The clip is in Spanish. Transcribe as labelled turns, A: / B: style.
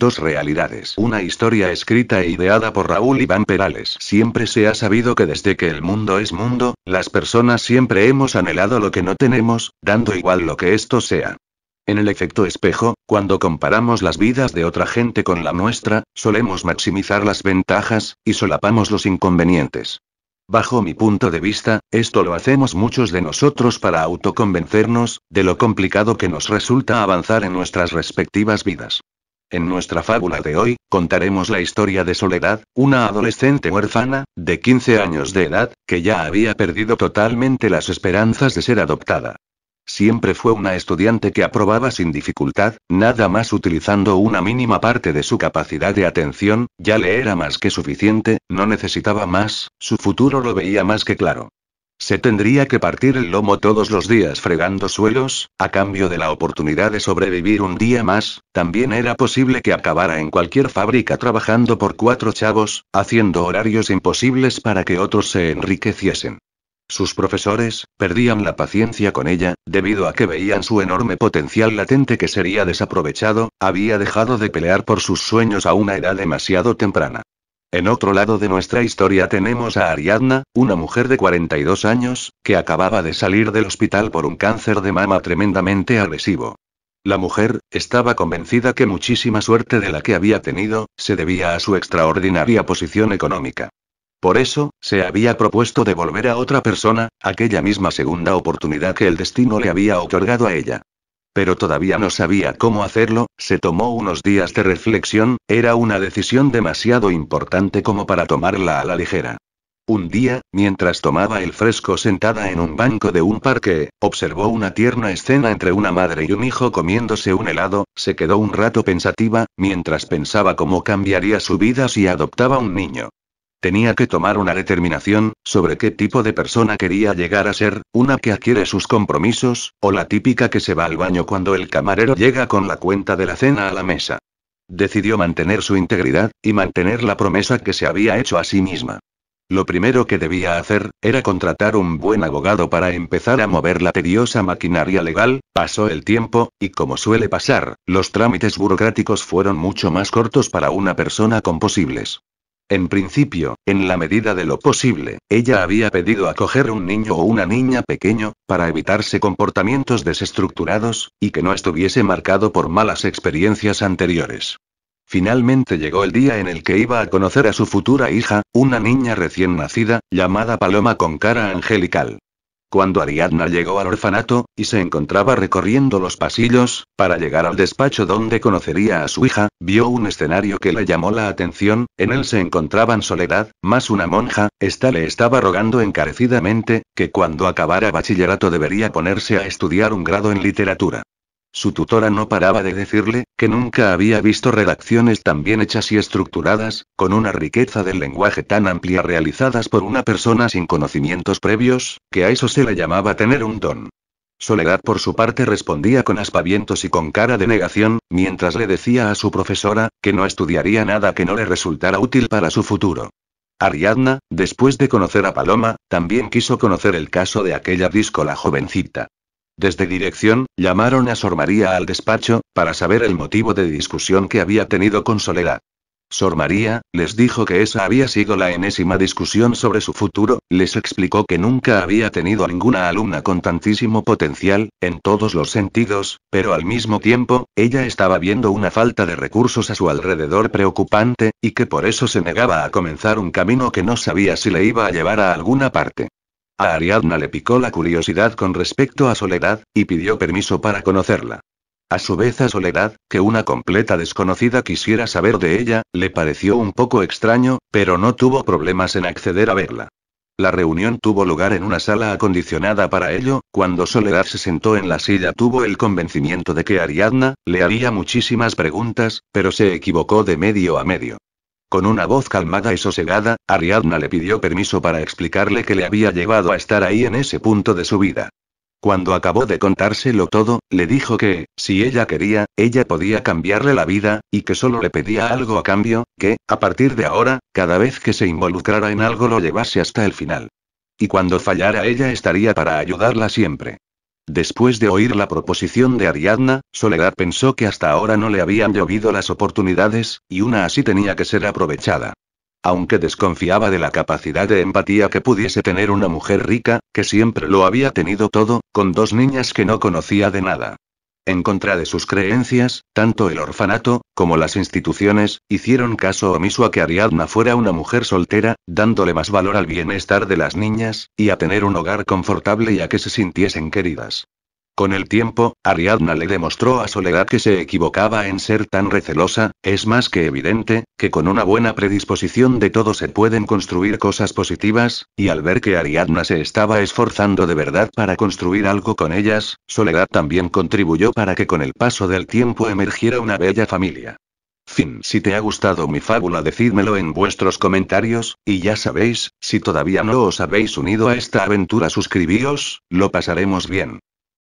A: Dos realidades. Una historia escrita e ideada por Raúl Iván Perales. Siempre se ha sabido que desde que el mundo es mundo, las personas siempre hemos anhelado lo que no tenemos, dando igual lo que esto sea. En el efecto espejo, cuando comparamos las vidas de otra gente con la nuestra, solemos maximizar las ventajas, y solapamos los inconvenientes. Bajo mi punto de vista, esto lo hacemos muchos de nosotros para autoconvencernos, de lo complicado que nos resulta avanzar en nuestras respectivas vidas. En nuestra fábula de hoy, contaremos la historia de Soledad, una adolescente huérfana, de 15 años de edad, que ya había perdido totalmente las esperanzas de ser adoptada. Siempre fue una estudiante que aprobaba sin dificultad, nada más utilizando una mínima parte de su capacidad de atención, ya le era más que suficiente, no necesitaba más, su futuro lo veía más que claro. Se tendría que partir el lomo todos los días fregando suelos, a cambio de la oportunidad de sobrevivir un día más, también era posible que acabara en cualquier fábrica trabajando por cuatro chavos, haciendo horarios imposibles para que otros se enriqueciesen. Sus profesores, perdían la paciencia con ella, debido a que veían su enorme potencial latente que sería desaprovechado, había dejado de pelear por sus sueños a una edad demasiado temprana. En otro lado de nuestra historia tenemos a Ariadna, una mujer de 42 años, que acababa de salir del hospital por un cáncer de mama tremendamente agresivo. La mujer, estaba convencida que muchísima suerte de la que había tenido, se debía a su extraordinaria posición económica. Por eso, se había propuesto devolver a otra persona, aquella misma segunda oportunidad que el destino le había otorgado a ella. Pero todavía no sabía cómo hacerlo, se tomó unos días de reflexión, era una decisión demasiado importante como para tomarla a la ligera. Un día, mientras tomaba el fresco sentada en un banco de un parque, observó una tierna escena entre una madre y un hijo comiéndose un helado, se quedó un rato pensativa, mientras pensaba cómo cambiaría su vida si adoptaba un niño. Tenía que tomar una determinación, sobre qué tipo de persona quería llegar a ser, una que adquiere sus compromisos, o la típica que se va al baño cuando el camarero llega con la cuenta de la cena a la mesa. Decidió mantener su integridad, y mantener la promesa que se había hecho a sí misma. Lo primero que debía hacer, era contratar un buen abogado para empezar a mover la tediosa maquinaria legal, pasó el tiempo, y como suele pasar, los trámites burocráticos fueron mucho más cortos para una persona con posibles en principio, en la medida de lo posible, ella había pedido acoger un niño o una niña pequeño, para evitarse comportamientos desestructurados, y que no estuviese marcado por malas experiencias anteriores. Finalmente llegó el día en el que iba a conocer a su futura hija, una niña recién nacida, llamada Paloma con cara angelical. Cuando Ariadna llegó al orfanato, y se encontraba recorriendo los pasillos, para llegar al despacho donde conocería a su hija, vio un escenario que le llamó la atención, en él se encontraban Soledad, más una monja, esta le estaba rogando encarecidamente, que cuando acabara bachillerato debería ponerse a estudiar un grado en literatura. Su tutora no paraba de decirle, que nunca había visto redacciones tan bien hechas y estructuradas, con una riqueza del lenguaje tan amplia realizadas por una persona sin conocimientos previos, que a eso se le llamaba tener un don. Soledad por su parte respondía con aspavientos y con cara de negación, mientras le decía a su profesora, que no estudiaría nada que no le resultara útil para su futuro. Ariadna, después de conocer a Paloma, también quiso conocer el caso de aquella disco jovencita. Desde dirección, llamaron a Sor María al despacho, para saber el motivo de discusión que había tenido con Soledad. Sor María, les dijo que esa había sido la enésima discusión sobre su futuro, les explicó que nunca había tenido ninguna alumna con tantísimo potencial, en todos los sentidos, pero al mismo tiempo, ella estaba viendo una falta de recursos a su alrededor preocupante, y que por eso se negaba a comenzar un camino que no sabía si le iba a llevar a alguna parte. A Ariadna le picó la curiosidad con respecto a Soledad, y pidió permiso para conocerla. A su vez a Soledad, que una completa desconocida quisiera saber de ella, le pareció un poco extraño, pero no tuvo problemas en acceder a verla. La reunión tuvo lugar en una sala acondicionada para ello, cuando Soledad se sentó en la silla tuvo el convencimiento de que Ariadna le haría muchísimas preguntas, pero se equivocó de medio a medio. Con una voz calmada y sosegada, Ariadna le pidió permiso para explicarle que le había llevado a estar ahí en ese punto de su vida. Cuando acabó de contárselo todo, le dijo que, si ella quería, ella podía cambiarle la vida, y que solo le pedía algo a cambio, que, a partir de ahora, cada vez que se involucrara en algo lo llevase hasta el final. Y cuando fallara ella estaría para ayudarla siempre. Después de oír la proposición de Ariadna, Soledad pensó que hasta ahora no le habían llovido las oportunidades, y una así tenía que ser aprovechada. Aunque desconfiaba de la capacidad de empatía que pudiese tener una mujer rica, que siempre lo había tenido todo, con dos niñas que no conocía de nada en contra de sus creencias, tanto el orfanato, como las instituciones, hicieron caso omiso a que Ariadna fuera una mujer soltera, dándole más valor al bienestar de las niñas, y a tener un hogar confortable y a que se sintiesen queridas. Con el tiempo, Ariadna le demostró a Soledad que se equivocaba en ser tan recelosa, es más que evidente, que con una buena predisposición de todo se pueden construir cosas positivas, y al ver que Ariadna se estaba esforzando de verdad para construir algo con ellas, Soledad también contribuyó para que con el paso del tiempo emergiera una bella familia. Fin. Si te ha gustado mi fábula, decídmelo en vuestros comentarios, y ya sabéis, si todavía no os habéis unido a esta aventura, suscribíos, lo pasaremos bien.